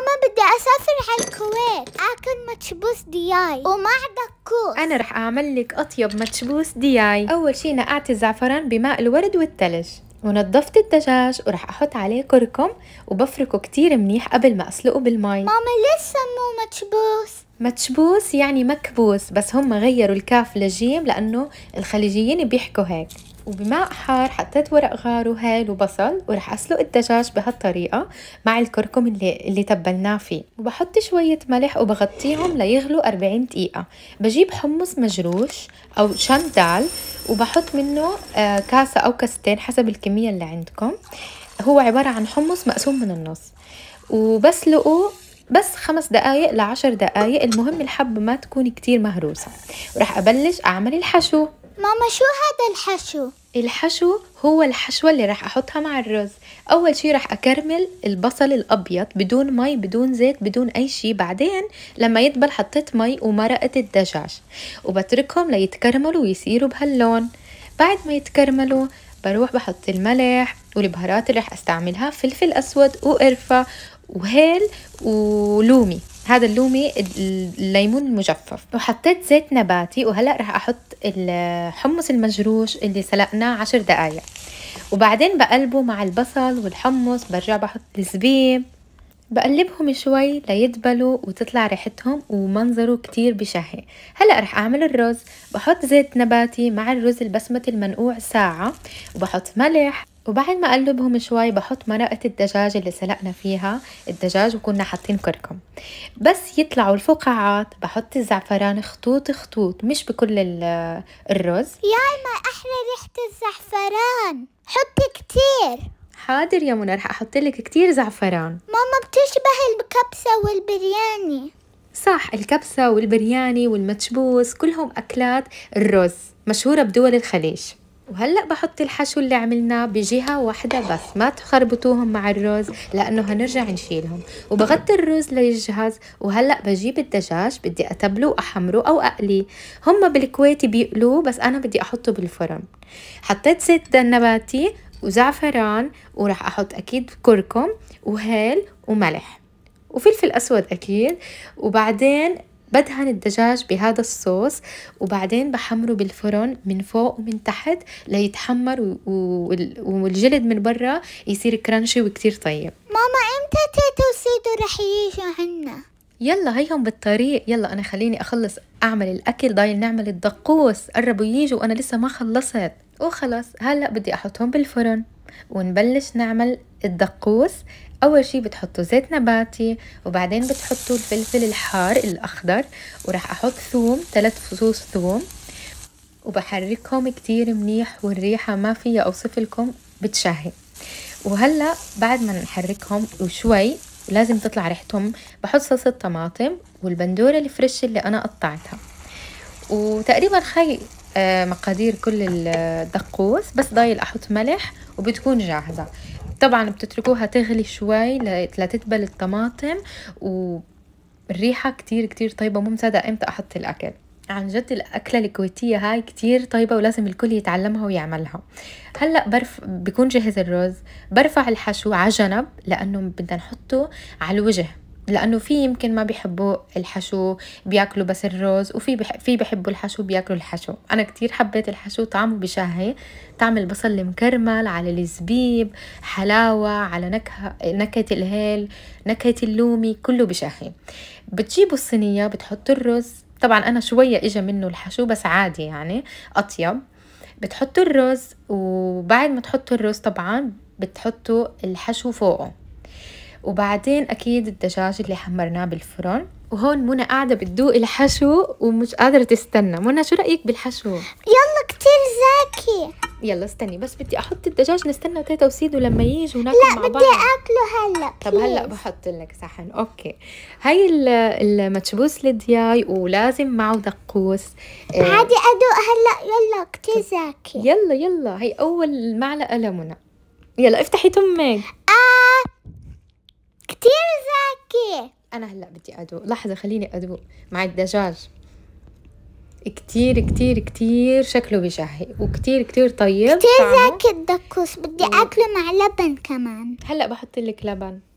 ماما بدي أسافر على الكويت أكل مكبوس دياي ومع دكوس أنا رح أعمل لك أطيب مكبوس دياي أول شي نقعت الزعفران بماء الورد والثلج ونظفت الدجاج ورح أحط عليه كركم وبفركه كتير منيح قبل ما أسلقه بالمي ماما ليش سموه مكبوس؟ مكبوس يعني مكبوس بس هم غيروا الكاف للجيم لأنه الخليجيين بيحكوا هيك وبماء حار حطيت ورق غار وهيل وبصل ورح اسلق الدجاج بهالطريقه مع الكركم اللي اللي تبلناه فيه وبحط شويه ملح وبغطيهم ليغلوا 40 دقيقه بجيب حمص مجروش او شندال وبحط منه آه، كاسه او كاستين حسب الكميه اللي عندكم هو عباره عن حمص مقسوم من النص وبسلقه بس خمس دقايق لعشر دقايق المهم الحبة ما تكون كتير مهروسة ورح أبلش أعمل الحشو ماما شو هذا الحشو؟ الحشو هو الحشوة اللي راح أحطها مع الرز أول شي راح أكرمل البصل الأبيض بدون مي بدون زيت بدون أي شي بعدين لما يدبل حطيت مي ومرقة الدجاج وبتركهم ليتكرملوا ويصيروا بهاللون بعد ما يتكرملوا بروح بحط الملح والبهارات اللي راح استعملها فلفل اسود وقرفة وهيل ولومي هذا اللومي الليمون المجفف وحطيت زيت نباتي وهلا رح احط الحمص المجروش اللي سلقناه عشر دقايق وبعدين بقلبه مع البصل والحمص برجع بحط الزبيب بقلبهم شوي ليدبلوا وتطلع ريحتهم ومنظره كتير بشهي هلا رح اعمل الرز بحط زيت نباتي مع الرز البسمة المنقوع ساعة وبحط ملح وبعد ما اقلبهم شوي بحط مرقه الدجاج اللي سلقنا فيها الدجاج وكنا حاطين كركم بس يطلعوا الفقاعات بحط الزعفران خطوط خطوط مش بكل الرز يا ما احلى ريحه الزعفران حطي كتير حاضر يا منى رح احط لك كتير زعفران ماما بتشبه الكبسه والبرياني صح الكبسه والبرياني والمتشبوس كلهم اكلات الرز مشهوره بدول الخليج وهلأ بحط الحشو اللي عملناه بجهة واحدة بس ما تخربطوهم مع الرز لأنه هنرجع نشيلهم وبغطي الرز ليجهز وهلأ بجيب الدجاج بدي أتبله وأحمره أو أقليه هم بالكويت بيقلوه بس أنا بدي أحطه بالفرن حطيت زيت نباتي وزعفران وراح أحط أكيد كركم وهيل وملح وفلفل أسود أكيد وبعدين بدهن الدجاج بهذا الصوص وبعدين بحمره بالفرن من فوق ومن تحت ليتحمر والجلد من برا يصير كرانشي وكتير طيب ماما امتى تيتا وسيدو رح يجوا عنا يلا هيهم بالطريق يلا انا خليني اخلص اعمل الاكل ضايل نعمل الدقوس قربوا يجوا وانا لسه ما خلصت وخلص هلا بدي احطهم بالفرن ونبلش نعمل الدقوس اول شي بتحطوا زيت نباتي وبعدين بتحطوا الفلفل الحار الاخضر وراح احط ثوم ثلاث فصوص ثوم وبحركهم كتير منيح والريحة ما فيها اوصف لكم بتشهي وهلا بعد ما نحركهم وشوي لازم تطلع ريحتهم بحط صلصة طماطم والبندورة الفريش اللي انا قطعتها وتقريبا خي آه، مقادير كل الدقوس آه، بس ضايل احط ملح وبتكون جاهزة طبعا بتتركوها تغلي شوي لتتبل الطماطم والريحة كتير كتير طيبة مو مصدقة امتى احط الاكل عن جد الأكلة الكويتية هاي كتير طيبة ولازم الكل يتعلمها ويعملها هلأ برف بكون جهز الرز برفع الحشو على جنب لأنه بدنا نحطه على الوجه لانه في يمكن ما بيحبوا الحشو بياكلوا بس الرز وفي بح... في بيحبوا الحشو بياكلوا الحشو انا كتير حبيت الحشو طعمه بشهي طعم البصل المكرمل على الزبيب حلاوه على نكهه نكهه الهيل نكهه اللومي كله بشهي بتجيبوا الصينيه بتحطوا الرز طبعا انا شويه اجى منه الحشو بس عادي يعني اطيب بتحطوا الرز وبعد ما تحطوا الرز طبعا بتحطوا الحشو فوقه وبعدين أكيد الدجاج اللي حمرناه بالفرن وهون منى قاعدة بتدوق الحشو ومش قادرة تستنى منى شو رأيك بالحشو؟ يلا كتير زاكي يلا استني بس بدي احط الدجاج نستنى تيتا وسيدو لما يجي وناكل لا مع بعض لا بدي اكله هلا طب هلا بحط لك صحن اوكي هاي المكبوس الدياي ولازم معه دقوس آه، عادي ادوق هلا يلا كتير زاكي يلا يلا هي اول معلقه لمنى يلا افتحي تمك كتير زاكي أنا هلأ بدي أدوق لحظة خليني أدوق مع الدجاج كتير كتير كتير شكله بشهي وكتير كتير طيب كتير زاكي الدكوس بدي أكله مع لبن كمان هلأ بحط لك لبن